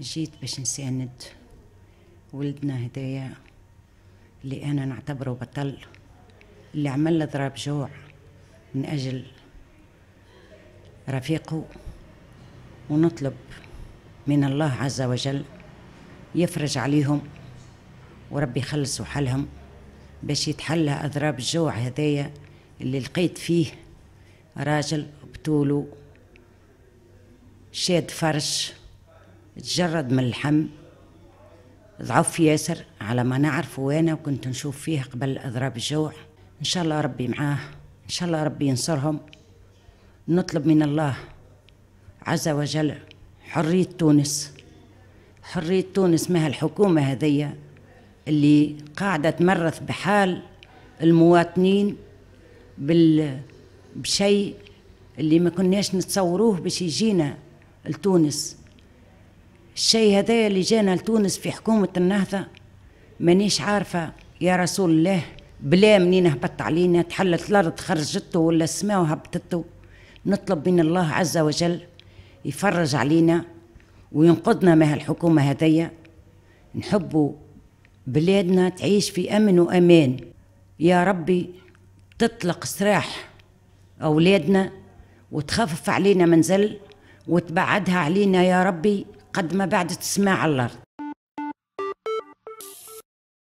جيت باش نساند ولدنا هدايا اللي أنا نعتبره بطل اللي عمل ضرب جوع من أجل رفيقه ونطلب من الله عز وجل يفرج عليهم وربي يخلصوا حالهم باش يتحلى أضراب الجوع هدايا اللي لقيت فيه راجل بطوله شاد فرش تجرد من اللحم ضعف ياسر على ما نعرف وانا وكنت نشوف فيه قبل اضراب الجوع ان شاء الله ربي معاه ان شاء الله ربي ينصرهم نطلب من الله عز وجل حرية تونس حرية تونس مها الحكومة هذية اللي قاعدة تمرث بحال المواطنين بال بشيء اللي ما كناش نتصوروه باش يجينا لتونس الشيء هذايا اللي جانا لتونس في حكومة النهضة مانيش عارفة يا رسول الله بلا منين هبط علينا تحلت الأرض خرجته ولا السماء وهبطته نطلب من الله عز وجل يفرج علينا وينقذنا من هالحكومة هذيا نحب بلادنا تعيش في أمن وأمان يا ربي تطلق سراح أولادنا وتخفف علينا منزل وتبعدها علينا يا ربي قد ما بعد تسمع على الارض